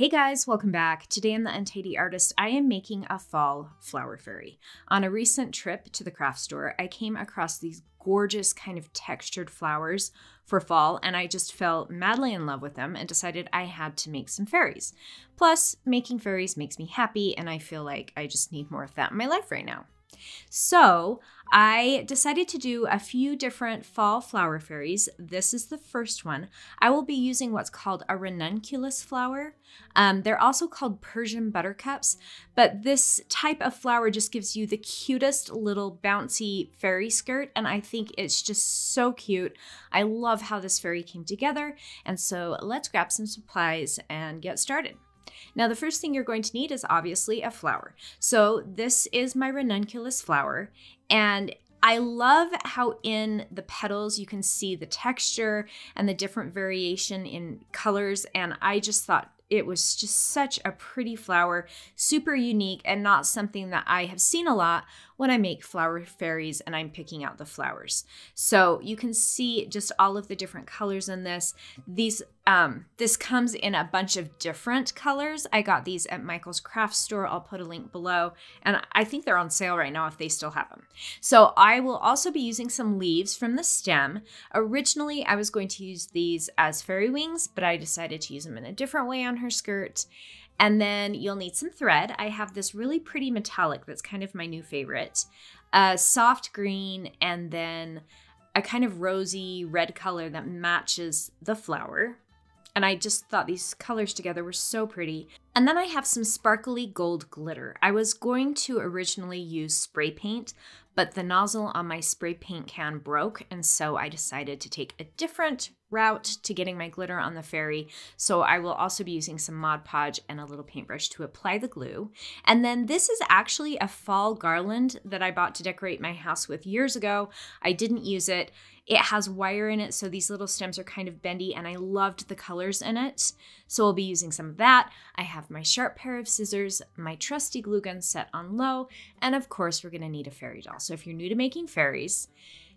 Hey guys, welcome back. Today on The Untidy Artist, I am making a fall flower fairy. On a recent trip to the craft store, I came across these gorgeous kind of textured flowers for fall, and I just fell madly in love with them and decided I had to make some fairies. Plus, making fairies makes me happy, and I feel like I just need more of that in my life right now. So I decided to do a few different fall flower fairies. This is the first one. I will be using what's called a ranunculus flower. Um, they're also called Persian buttercups, but this type of flower just gives you the cutest little bouncy fairy skirt, and I think it's just so cute. I love how this fairy came together, and so let's grab some supplies and get started. Now, the first thing you're going to need is obviously a flower. So this is my ranunculus flower, and I love how in the petals you can see the texture and the different variation in colors, and I just thought it was just such a pretty flower, super unique, and not something that I have seen a lot when I make flower fairies and I'm picking out the flowers. So you can see just all of the different colors in this. These um, this comes in a bunch of different colors. I got these at Michael's craft store. I'll put a link below. And I think they're on sale right now if they still have them. So I will also be using some leaves from the stem. Originally, I was going to use these as fairy wings, but I decided to use them in a different way on her skirt. And then you'll need some thread. I have this really pretty metallic that's kind of my new favorite. a soft green and then a kind of rosy red color that matches the flower. And I just thought these colors together were so pretty. And then I have some sparkly gold glitter. I was going to originally use spray paint, but the nozzle on my spray paint can broke, and so I decided to take a different route to getting my glitter on the fairy. So I will also be using some Mod Podge and a little paintbrush to apply the glue. And then this is actually a fall garland that I bought to decorate my house with years ago. I didn't use it. It has wire in it, so these little stems are kind of bendy, and I loved the colors in it. So I'll be using some of that. I have my sharp pair of scissors, my trusty glue gun set on low, and of course, we're gonna need a fairy doll. So if you're new to making fairies,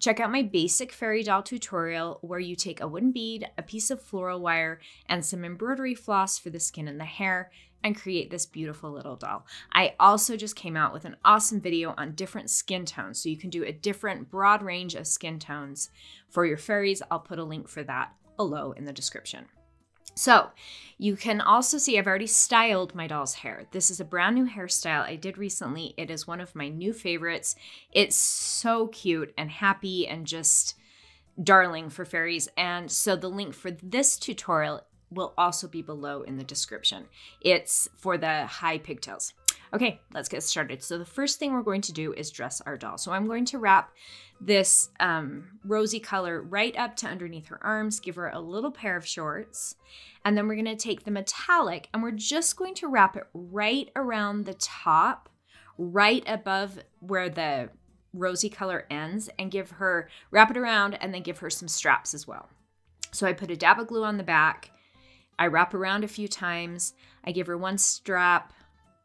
Check out my basic fairy doll tutorial where you take a wooden bead, a piece of floral wire, and some embroidery floss for the skin and the hair and create this beautiful little doll. I also just came out with an awesome video on different skin tones. So you can do a different broad range of skin tones for your fairies. I'll put a link for that below in the description. So you can also see I've already styled my doll's hair. This is a brand new hairstyle I did recently. It is one of my new favorites. It's so cute and happy and just darling for fairies. And so the link for this tutorial will also be below in the description. It's for the high pigtails. Okay, let's get started. So the first thing we're going to do is dress our doll. So I'm going to wrap this um, rosy color right up to underneath her arms, give her a little pair of shorts, and then we're gonna take the metallic and we're just going to wrap it right around the top, right above where the rosy color ends and give her, wrap it around and then give her some straps as well. So I put a dab of glue on the back, I wrap around a few times, I give her one strap,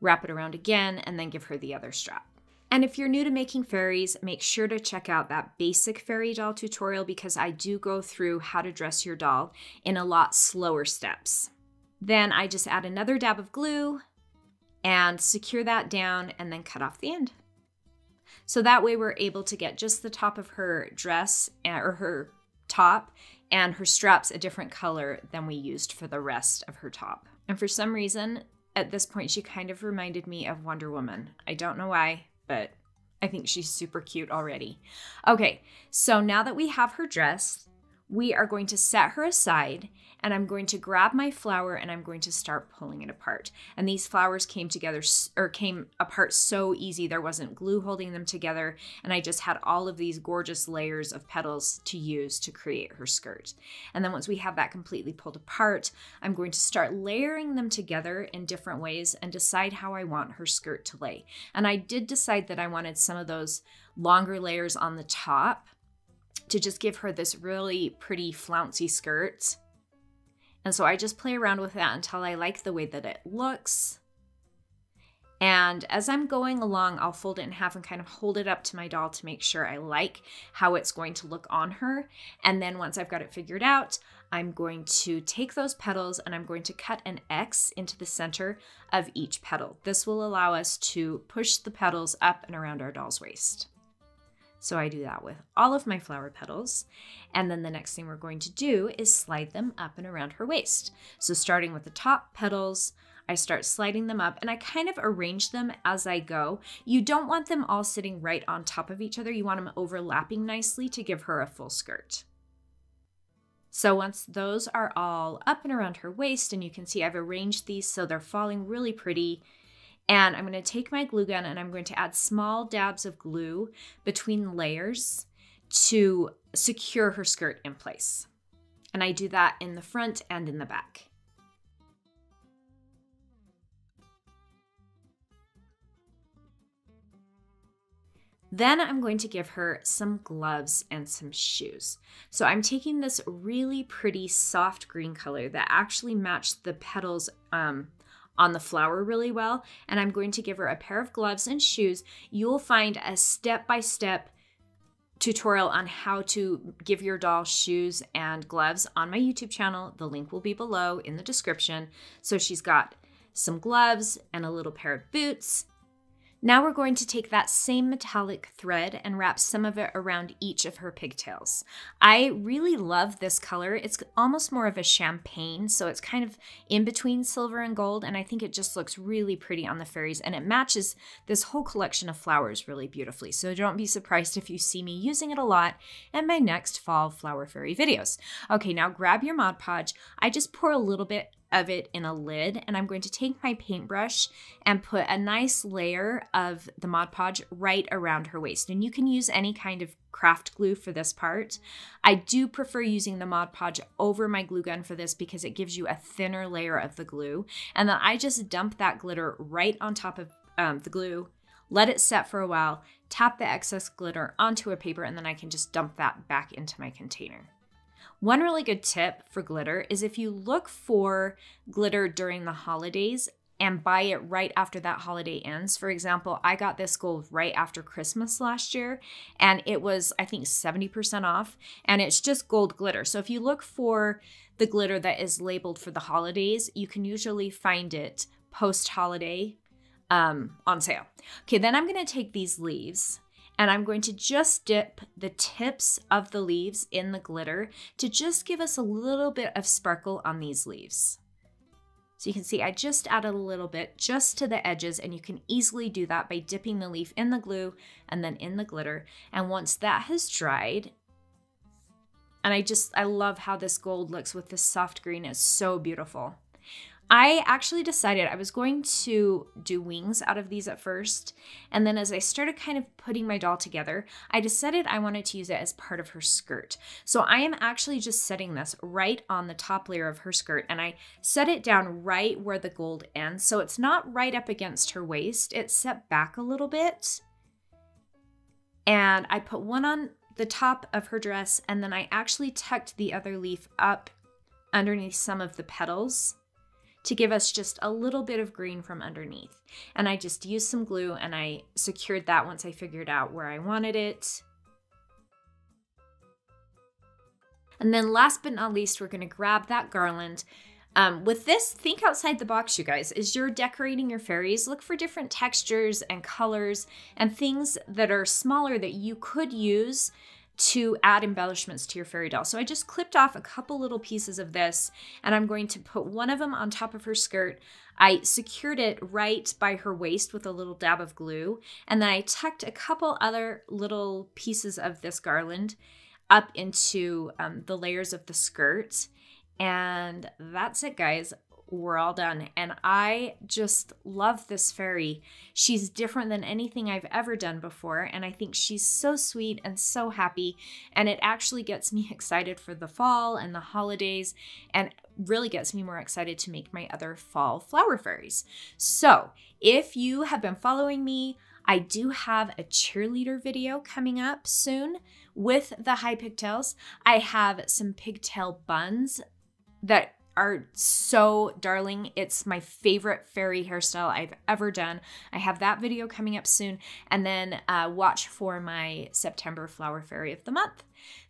wrap it around again, and then give her the other strap. And if you're new to making fairies, make sure to check out that basic fairy doll tutorial because I do go through how to dress your doll in a lot slower steps. Then I just add another dab of glue and secure that down and then cut off the end. So that way we're able to get just the top of her dress eh, or her top and her straps a different color than we used for the rest of her top. And for some reason, at this point, she kind of reminded me of Wonder Woman. I don't know why, but I think she's super cute already. Okay, so now that we have her dress, we are going to set her aside and I'm going to grab my flower and I'm going to start pulling it apart. And these flowers came together or came apart so easy. There wasn't glue holding them together. And I just had all of these gorgeous layers of petals to use to create her skirt. And then once we have that completely pulled apart, I'm going to start layering them together in different ways and decide how I want her skirt to lay. And I did decide that I wanted some of those longer layers on the top to just give her this really pretty flouncy skirt. And so I just play around with that until I like the way that it looks. And as I'm going along, I'll fold it in half and kind of hold it up to my doll to make sure I like how it's going to look on her. And then once I've got it figured out, I'm going to take those petals and I'm going to cut an X into the center of each petal. This will allow us to push the petals up and around our doll's waist. So I do that with all of my flower petals. And then the next thing we're going to do is slide them up and around her waist. So starting with the top petals, I start sliding them up and I kind of arrange them as I go. You don't want them all sitting right on top of each other. You want them overlapping nicely to give her a full skirt. So once those are all up and around her waist, and you can see I've arranged these so they're falling really pretty and I'm going to take my glue gun and I'm going to add small dabs of glue between layers to secure her skirt in place. And I do that in the front and in the back. Then I'm going to give her some gloves and some shoes. So I'm taking this really pretty soft green color that actually matched the petals um, on the flower really well. And I'm going to give her a pair of gloves and shoes. You'll find a step-by-step -step tutorial on how to give your doll shoes and gloves on my YouTube channel. The link will be below in the description. So she's got some gloves and a little pair of boots now we're going to take that same metallic thread and wrap some of it around each of her pigtails. I really love this color. It's almost more of a champagne, so it's kind of in between silver and gold, and I think it just looks really pretty on the fairies, and it matches this whole collection of flowers really beautifully. So don't be surprised if you see me using it a lot in my next fall flower fairy videos. Okay, now grab your Mod Podge. I just pour a little bit of it in a lid and I'm going to take my paintbrush and put a nice layer of the Mod Podge right around her waist. And you can use any kind of craft glue for this part. I do prefer using the Mod Podge over my glue gun for this because it gives you a thinner layer of the glue. And then I just dump that glitter right on top of um, the glue, let it set for a while, tap the excess glitter onto a paper, and then I can just dump that back into my container. One really good tip for glitter is if you look for glitter during the holidays and buy it right after that holiday ends. For example, I got this gold right after Christmas last year, and it was, I think, 70% off, and it's just gold glitter. So if you look for the glitter that is labeled for the holidays, you can usually find it post holiday um, on sale. Okay, then I'm gonna take these leaves and I'm going to just dip the tips of the leaves in the glitter to just give us a little bit of sparkle on these leaves. So you can see I just added a little bit just to the edges and you can easily do that by dipping the leaf in the glue and then in the glitter. And once that has dried, and I just, I love how this gold looks with this soft green. It's so beautiful. I actually decided I was going to do wings out of these at first, and then as I started kind of putting my doll together, I decided I wanted to use it as part of her skirt. So I am actually just setting this right on the top layer of her skirt, and I set it down right where the gold ends, so it's not right up against her waist, it's set back a little bit. And I put one on the top of her dress, and then I actually tucked the other leaf up underneath some of the petals to give us just a little bit of green from underneath. And I just used some glue and I secured that once I figured out where I wanted it. And then last but not least, we're gonna grab that garland um, with this, think outside the box, you guys. As you're decorating your fairies, look for different textures and colors and things that are smaller that you could use to add embellishments to your fairy doll. So I just clipped off a couple little pieces of this and I'm going to put one of them on top of her skirt. I secured it right by her waist with a little dab of glue and then I tucked a couple other little pieces of this garland up into um, the layers of the skirt. And that's it guys we're all done. And I just love this fairy. She's different than anything I've ever done before. And I think she's so sweet and so happy. And it actually gets me excited for the fall and the holidays and really gets me more excited to make my other fall flower fairies. So if you have been following me, I do have a cheerleader video coming up soon with the high pigtails. I have some pigtail buns that are so darling. It's my favorite fairy hairstyle I've ever done. I have that video coming up soon, and then uh, watch for my September Flower Fairy of the Month.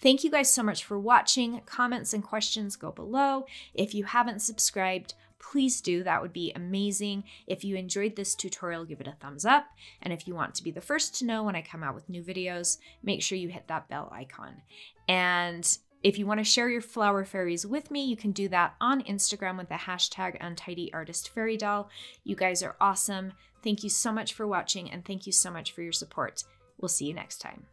Thank you guys so much for watching. Comments and questions go below. If you haven't subscribed, please do. That would be amazing. If you enjoyed this tutorial, give it a thumbs up. And if you want to be the first to know when I come out with new videos, make sure you hit that bell icon. And if you want to share your flower fairies with me, you can do that on Instagram with the hashtag untidyartistfairydoll. You guys are awesome. Thank you so much for watching and thank you so much for your support. We'll see you next time.